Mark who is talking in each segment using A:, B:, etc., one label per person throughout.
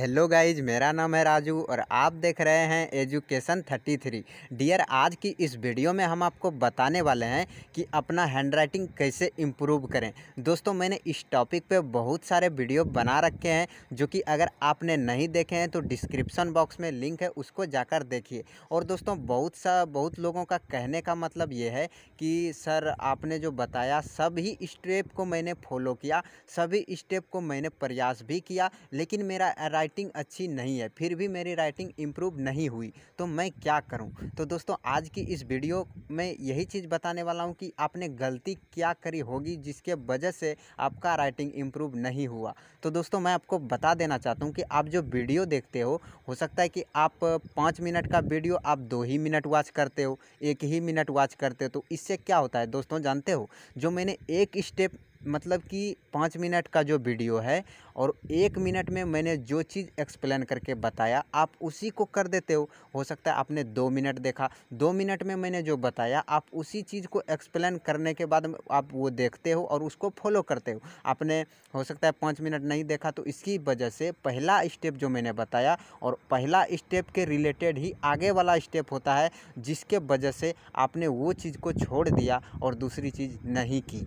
A: hello guys मेरा नाम है राजू और आप देख रहे हैं एजुकेशन 33 डियर आज की इस वीडियो में हम आपको बताने वाले हैं कि अपना हैंड राइटिंग कैसे इम्प्रूव करें दोस्तों मैंने इस टॉपिक पे बहुत सारे वीडियो बना रखे हैं जो कि अगर आपने नहीं देखे हैं तो डिस्क्रिप्शन बॉक्स में लिंक है उसको जाकर देखिए और दोस्तों बहुत सा बहुत लोगों का कहने का मतलब ये है कि सर आपने जो बताया सभी स्टेप को मैंने फॉलो किया सभी स्टेप को मैंने प्रयास भी किया लेकिन मेरा राइटिंग अच्छी नहीं है फिर भी मेरी राइटिंग इम्प्रूव नहीं हुई तो मैं क्या करूं तो दोस्तों आज की इस वीडियो में यही चीज़ बताने वाला हूं कि आपने गलती क्या करी होगी जिसके वजह से आपका राइटिंग इम्प्रूव नहीं हुआ तो दोस्तों मैं आपको बता देना चाहता हूँ कि आप जो वीडियो देखते हो हो सकता है कि आप पाँच मिनट का वीडियो आप दो ही मिनट वॉच करते हो एक ही मिनट वॉच करते हो तो इससे क्या होता है दोस्तों जानते हो जो मैंने एक स्टेप मतलब कि पाँच मिनट का जो वीडियो है और एक मिनट में मैंने जो चीज़ एक्सप्लेन करके बताया आप उसी को कर देते हो हो सकता है आपने दो मिनट देखा दो मिनट में मैंने जो बताया आप उसी चीज़ को एक्सप्लेन करने के बाद आप वो देखते हो और उसको फॉलो करते हो आपने हो सकता है पाँच मिनट नहीं देखा तो इसकी वजह से पहला स्टेप जो मैंने बताया और पहला स्टेप के रिलेटेड ही आगे वाला स्टेप होता है जिसके वजह से आपने वो चीज़ को छोड़ दिया और दूसरी चीज़ नहीं की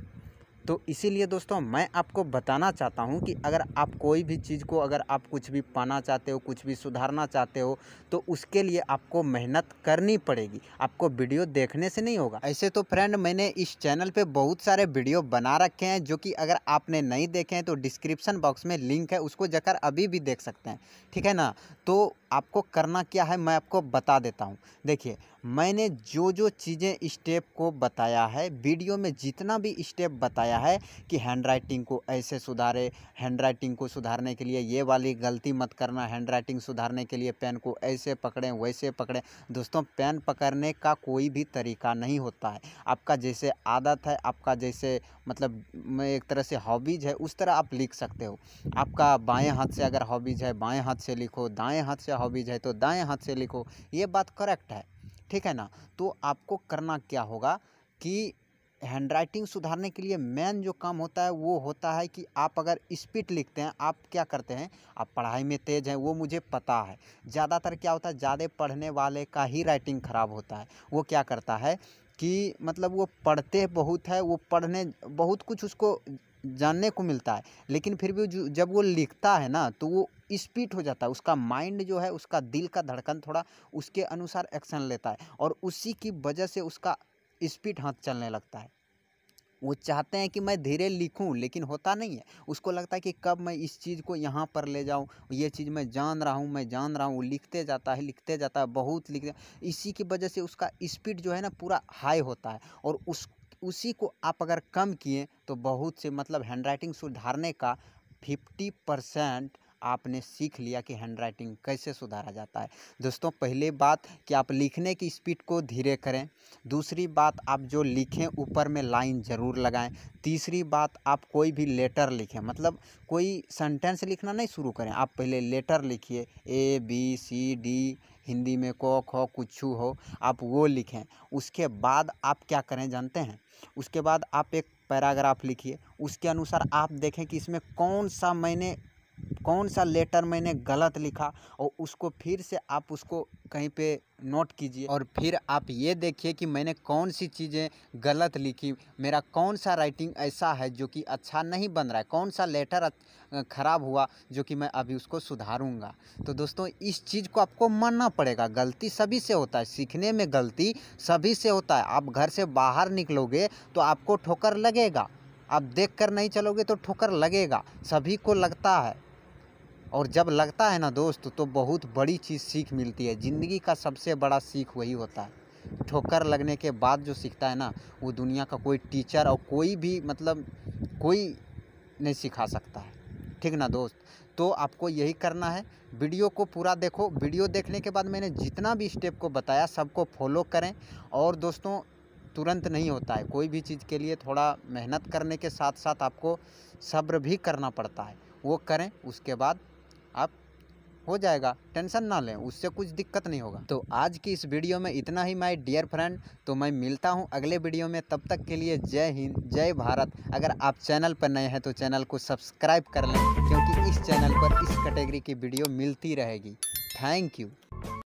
A: तो इसीलिए दोस्तों मैं आपको बताना चाहता हूँ कि अगर आप कोई भी चीज़ को अगर आप कुछ भी पाना चाहते हो कुछ भी सुधारना चाहते हो तो उसके लिए आपको मेहनत करनी पड़ेगी आपको वीडियो देखने से नहीं होगा ऐसे तो फ्रेंड मैंने इस चैनल पे बहुत सारे वीडियो बना रखे हैं जो कि अगर आपने नहीं देखे हैं तो डिस्क्रिप्शन बॉक्स में लिंक है उसको जाकर अभी भी देख सकते हैं ठीक है ना तो आपको करना क्या है मैं आपको बता देता हूँ देखिए मैंने जो जो चीज़ें स्टेप को बताया है वीडियो में जितना भी स्टेप बताया है कि हैंड राइटिंग को ऐसे सुधारे हैंड राइटिंग को सुधारने के लिए ये वाली गलती मत करना हैंड राइटिंग सुधारने के लिए पेन को ऐसे पकड़ें वैसे पकड़ें दोस्तों पेन पकड़ने का कोई भी तरीका नहीं होता है आपका जैसे आदत है आपका जैसे मतलब एक तरह से हॉबीज़ है उस तरह आप लिख सकते हो आपका बाएँ हाथ से अगर हॉबीज़ है बाएँ हाथ से लिखो दाएँ हाथ से हॉबीज़ है तो दाएँ हाथ से लिखो ये बात करेक्ट है ठीक है ना तो आपको करना क्या होगा कि हैंड राइटिंग सुधारने के लिए मेन जो काम होता है वो होता है कि आप अगर स्पीड लिखते हैं आप क्या करते हैं आप पढ़ाई में तेज़ हैं वो मुझे पता है ज़्यादातर क्या होता है ज़्यादा पढ़ने वाले का ही राइटिंग ख़राब होता है वो क्या करता है कि मतलब वो पढ़ते बहुत है वो पढ़ने बहुत कुछ उसको जानने को मिलता है लेकिन फिर भी जब वो लिखता है ना तो वो स्पीड हो जाता है उसका माइंड जो है उसका दिल का धड़कन थोड़ा उसके अनुसार एक्शन लेता है और उसी की वजह से उसका स्पीड हाथ चलने लगता है वो चाहते हैं कि मैं धीरे लिखूं लेकिन होता नहीं है उसको लगता है कि कब मैं इस चीज़ को यहाँ पर ले जाऊँ ये चीज़ मैं जान रहा हूँ मैं जान रहा हूँ लिखते जाता है लिखते जाता है बहुत लिखते इसी की वजह से उसका स्पीड जो है ना पूरा हाई होता है और उस उसी को आप अगर कम किए तो बहुत से मतलब हैंड सुधारने का फिफ्टी परसेंट आपने सीख लिया कि हैंड राइटिंग कैसे सुधारा जाता है दोस्तों पहली बात कि आप लिखने की स्पीड को धीरे करें दूसरी बात आप जो लिखें ऊपर में लाइन ज़रूर लगाएं तीसरी बात आप कोई भी लेटर लिखें मतलब कोई सेंटेंस लिखना नहीं शुरू करें आप पहले लेटर लिखिए A B C D Hindi में को खो कुछ हो आप वो लिखें उसके बाद आप क्या करें जानते हैं उसके बाद आप एक पैराग्राफ लिखिए उसके अनुसार आप देखें कि इसमें कौन सा मैंने कौन सा लेटर मैंने गलत लिखा और उसको फिर से आप उसको कहीं पे नोट कीजिए और फिर आप ये देखिए कि मैंने कौन सी चीज़ें गलत लिखी मेरा कौन सा राइटिंग ऐसा है जो कि अच्छा नहीं बन रहा है कौन सा लेटर ख़राब हुआ जो कि मैं अभी उसको सुधारूंगा तो दोस्तों इस चीज़ को आपको मानना पड़ेगा गलती सभी से होता है सीखने में गलती सभी से होता है आप घर से बाहर निकलोगे तो आपको ठोकर लगेगा आप देख कर नहीं चलोगे तो ठोकर लगेगा सभी को लगता है और जब लगता है ना दोस्त तो बहुत बड़ी चीज़ सीख मिलती है ज़िंदगी का सबसे बड़ा सीख वही होता है ठोकर लगने के बाद जो सीखता है ना वो दुनिया का कोई टीचर और कोई भी मतलब कोई नहीं सिखा सकता है ठीक ना दोस्त तो आपको यही करना है वीडियो को पूरा देखो वीडियो देखने के बाद मैंने जितना भी स्टेप को बताया सबको फॉलो करें और दोस्तों तुरंत नहीं होता है कोई भी चीज़ के लिए थोड़ा मेहनत करने के साथ साथ आपको सब्र भी करना पड़ता है वो करें उसके बाद आप हो जाएगा टेंशन ना लें उससे कुछ दिक्कत नहीं होगा तो आज की इस वीडियो में इतना ही माई डियर फ्रेंड तो मैं मिलता हूँ अगले वीडियो में तब तक के लिए जय हिंद जय भारत अगर आप चैनल पर नए हैं तो चैनल को सब्सक्राइब कर लें क्योंकि इस चैनल पर इस कैटेगरी की वीडियो मिलती रहेगी थैंक यू